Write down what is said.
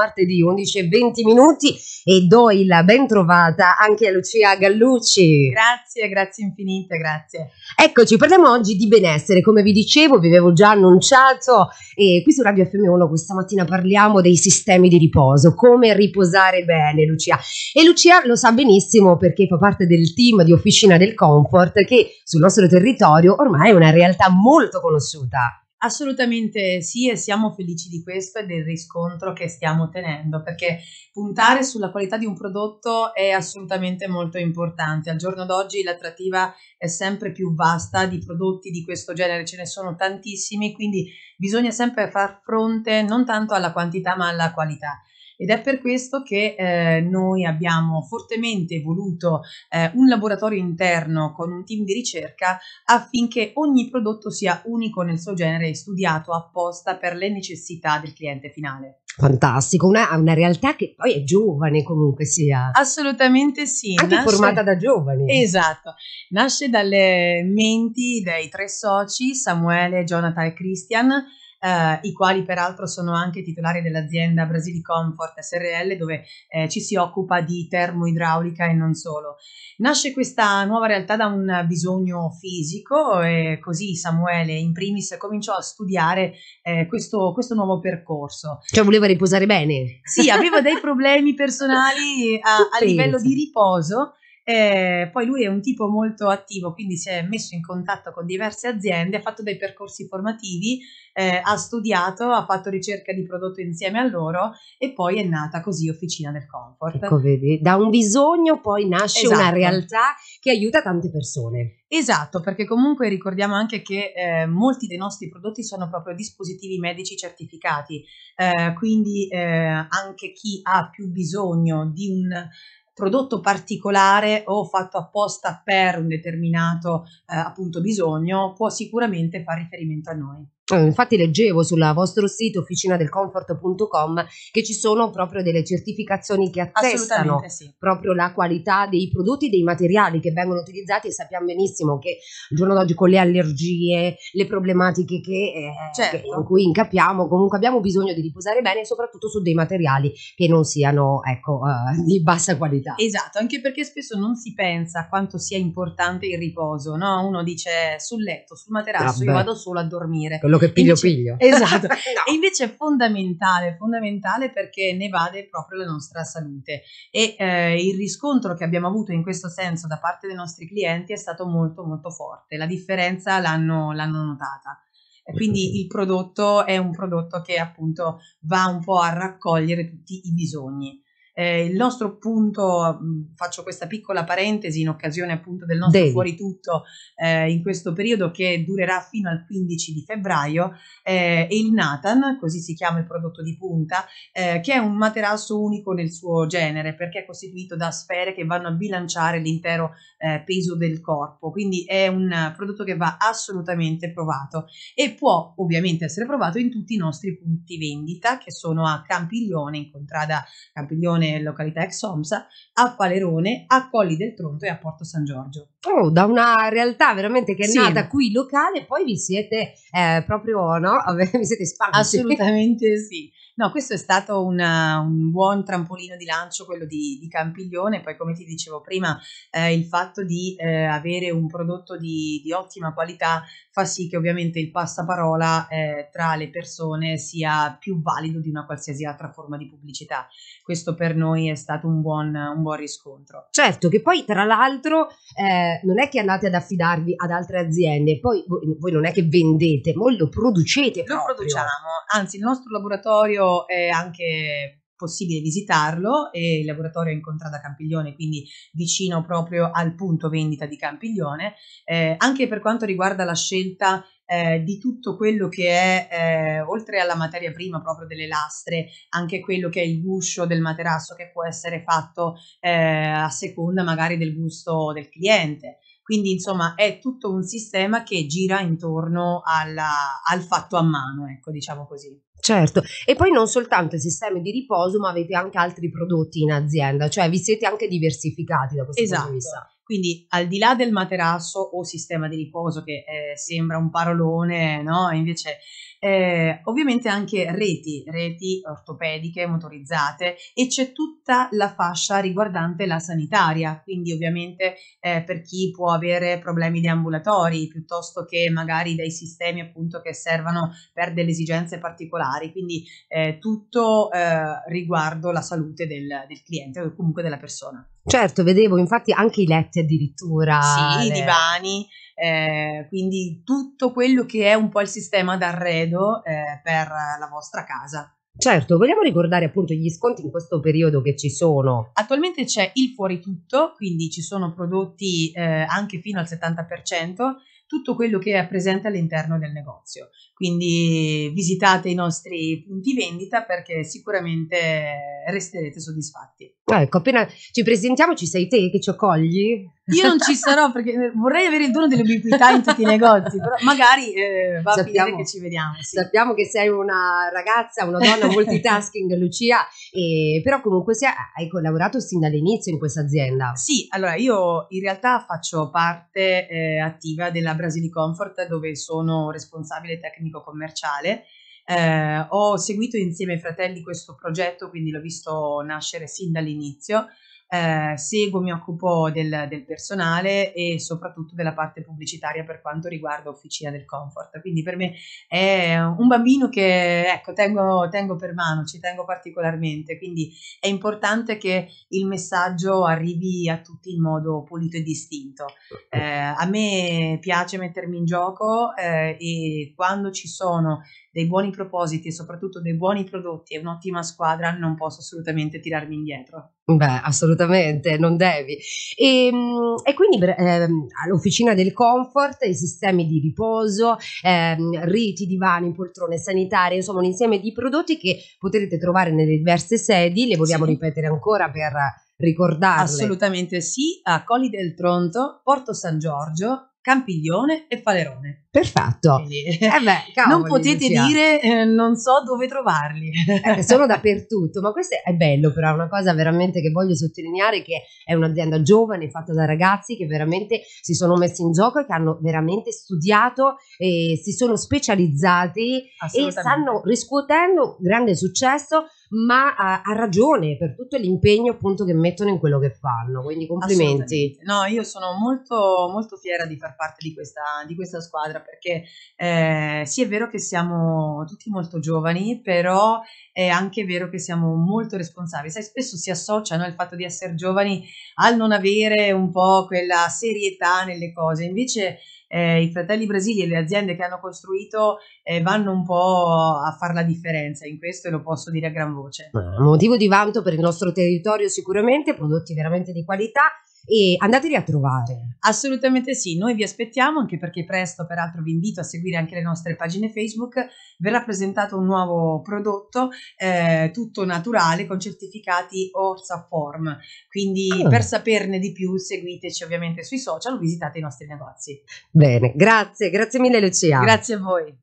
martedì 11 e 20 minuti e do il ben trovata anche a Lucia Gallucci. Grazie, grazie infinite, grazie. Eccoci, parliamo oggi di benessere, come vi dicevo, vi avevo già annunciato e qui su Radio FM1 questa mattina parliamo dei sistemi di riposo, come riposare bene Lucia. E Lucia lo sa benissimo perché fa parte del team di Officina del Comfort che sul nostro territorio ormai è una realtà molto conosciuta. Assolutamente sì e siamo felici di questo e del riscontro che stiamo ottenendo perché puntare sulla qualità di un prodotto è assolutamente molto importante. Al giorno d'oggi l'attrattiva è sempre più vasta di prodotti di questo genere, ce ne sono tantissimi, quindi bisogna sempre far fronte non tanto alla quantità ma alla qualità ed è per questo che eh, noi abbiamo fortemente voluto eh, un laboratorio interno con un team di ricerca affinché ogni prodotto sia unico nel suo genere e studiato apposta per le necessità del cliente finale. Fantastico, una, una, realtà che poi è giovane comunque sia. Assolutamente sì. Anche nasce, formata da giovani. Esatto, nasce dalle menti dei tre soci, Samuele, Jonathan e Christian, eh, i quali peraltro sono anche titolari dell'azienda Brasili Comfort SRL dove eh, ci si occupa di termoidraulica e non solo. Nasce questa nuova realtà da un bisogno fisico e così Samuele in primis cominciò a studiare eh, questo, questo, nuovo percorso. Cioè voleva riposare bene? Sì, aveva dei problemi personali eh, a, a livello di riposo eh, poi lui è un tipo molto attivo, quindi si è messo in contatto con diverse aziende, ha fatto dei percorsi formativi, eh, ha studiato, ha fatto ricerca di prodotto insieme a loro e poi è nata così Officina del Comfort. Ecco, vedi, da un bisogno poi nasce esatto. una realtà che aiuta tante persone. Esatto, perché comunque ricordiamo anche che eh, molti dei nostri prodotti sono proprio dispositivi medici certificati, eh, quindi eh, anche chi ha più bisogno di un prodotto particolare o fatto apposta per un determinato eh, appunto bisogno può sicuramente far riferimento a noi. Mm, infatti leggevo sul vostro sito officinadelcomfort.com che ci sono proprio delle certificazioni che attestano sì. proprio la qualità dei prodotti e dei materiali che vengono utilizzati e sappiamo benissimo che al giorno d'oggi con le allergie, le problematiche che, eh, certo. che, in cui incappiamo, comunque abbiamo bisogno di riposare bene soprattutto su dei materiali che non siano ecco, uh, di bassa qualità. Esatto, anche perché spesso non si pensa quanto sia importante il riposo, no? uno dice sul letto, sul materasso, Vabbè. Ah, io vado solo a dormire. Quello che piglio piglio. Esatto, no. e invece è fondamentale, fondamentale perché ne vale proprio la nostra salute e eh, il riscontro che abbiamo avuto in questo senso da parte dei nostri clienti è stato molto molto forte, la differenza l'hanno, l'hanno notata. Quindi il prodotto è un prodotto che appunto va un po' a raccogliere tutti i bisogni. Eh, il nostro punto, mm, faccio questa piccola parentesi in occasione appunto del nostro Devi. fuori tutto eh, in questo periodo che durerà fino al 15 di febbraio, eh, è il Nathan, così si chiama il prodotto di punta, eh, che è un materasso unico nel suo genere perché è costituito da sfere che vanno a bilanciare l'intero eh, peso del corpo, quindi è un prodotto che va assolutamente provato e può ovviamente essere provato in tutti i nostri punti vendita che sono a Campiglione, in contrada Campiglione alcune località ex Omsa, a Palerone, a Colli del Tronto e a Porto San Giorgio oh, da una realtà veramente che è sì. nata qui locale, poi vi siete eh, proprio, no? vi siete espansi. Assolutamente sì. No, questo è stato una, un buon trampolino di lancio, quello di, di Campiglione, poi come ti dicevo prima, eh, il fatto di eh, avere un prodotto di, di, ottima qualità fa sì che ovviamente il passaparola eh, tra le persone sia più valido di una qualsiasi altra forma di pubblicità. Questo per noi è stato un buon, un buon riscontro. Certo, che poi tra l'altro eh, eh, non è che andate ad affidarvi ad altre aziende, poi voi non è che vendete, voi lo producete. Lo produciamo, anzi il nostro laboratorio è anche possibile visitarlo e il laboratorio è incontrato contrada Campiglione, quindi vicino proprio al punto vendita di Campiglione. Eh, anche per quanto riguarda la scelta eh, di tutto quello che è, eh, oltre alla materia prima proprio delle lastre, anche quello che è il guscio del materasso che può essere fatto eh, a seconda magari del gusto del cliente. Quindi insomma è tutto un sistema che gira intorno alla, al fatto a mano, ecco diciamo così. Certo, e poi non soltanto il sistema di riposo, ma avete anche altri prodotti in azienda, cioè vi siete anche diversificati da questo esatto. punto di esatto. vista. Quindi al di là del materasso o sistema di riposo che eh, sembra un parolone, no? Invece eh, ovviamente anche reti, reti ortopediche, motorizzate e c'è tutta la fascia riguardante la sanitaria, quindi ovviamente eh, per chi può avere problemi di ambulatori piuttosto che magari dei sistemi appunto che servono per delle esigenze particolari, quindi eh, tutto eh, riguardo la salute del, del cliente o comunque della persona. Certo, vedevo infatti anche i letti addirittura. Sì, i le... divani eh, quindi tutto quello che è un po' il sistema d'arredo eh, per la vostra casa. Certo, vogliamo ricordare appunto gli sconti in questo periodo che ci sono. Attualmente c'è il fuori tutto, quindi ci sono prodotti eh, anche fino al 70%, tutto quello che è presente all'interno del negozio. Quindi visitate i nostri punti vendita perché sicuramente resterete soddisfatti. ecco, appena ci presentiamo ci sei te che ci accogli? Io non ci sarò perché eh, vorrei avere il dono dell'ubiquità in tutti i negozi, però magari eh, va sappiamo, che ci vediamo. Sì. Sappiamo che sei una ragazza, una donna multitasking, Lucia, e, però comunque sei, hai collaborato sin dall'inizio in questa azienda. Sì, allora io in realtà faccio parte eh, attiva della Brasili Comfort dove sono responsabile tecnico commerciale. Eh, ho seguito insieme ai fratelli questo progetto, quindi l'ho visto nascere sin dall'inizio eh, seguo, mi occupo del, del, personale e soprattutto della parte pubblicitaria per quanto riguarda Officina del Comfort. Quindi per me è un bambino che ecco, tengo, tengo per mano, ci tengo particolarmente, quindi è importante che il messaggio arrivi a tutti in modo pulito e distinto. Eh, a me piace mettermi in gioco eh, e quando ci sono dei buoni propositi e soprattutto dei buoni prodotti e un'ottima squadra non posso assolutamente tirarmi indietro. Beh, assolutamente, non devi. E, ehm, e quindi eh, all'officina del comfort, i sistemi di riposo, eh, riti, divani, poltrone sanitarie, insomma un insieme di prodotti che potrete trovare nelle diverse sedi, le vogliamo sì. ripetere ancora per ricordarle. Assolutamente sì, a Colli del Tronto, Porto San Giorgio, Campiglione e Falerone. Perfetto. Quindi, eh beh, cavoli, non potete Lucia. dire eh, non so dove trovarli. Eh, sono dappertutto, ma questo è bello però, è una cosa veramente che voglio sottolineare che è un'azienda giovane fatta da ragazzi che veramente si sono messi in gioco e che hanno veramente studiato e si sono specializzati e stanno riscuotendo grande successo ma ha, ha, ragione per tutto l'impegno appunto che mettono in quello che fanno, quindi complimenti. No, io sono molto, molto fiera di far parte di questa, di questa squadra perché eh, sì è vero che siamo tutti molto giovani, però è anche vero che siamo molto responsabili, sai spesso si associano il fatto di essere giovani al non avere un po' quella serietà nelle cose, invece eh, i fratelli Brasili e le aziende che hanno costruito eh, vanno un po' a fare la differenza in questo e lo posso dire a gran voce. Motivo di vanto per il nostro territorio sicuramente, prodotti veramente di qualità e andatevi a trovare. Assolutamente sì, noi vi aspettiamo anche perché presto, peraltro vi invito a seguire anche le nostre pagine Facebook, verrà presentato un nuovo prodotto eh, tutto naturale con certificati Orsa Form, quindi ah. per saperne di più seguiteci ovviamente sui social o visitate i nostri negozi. Bene, grazie, grazie mille Lucia. Grazie a voi.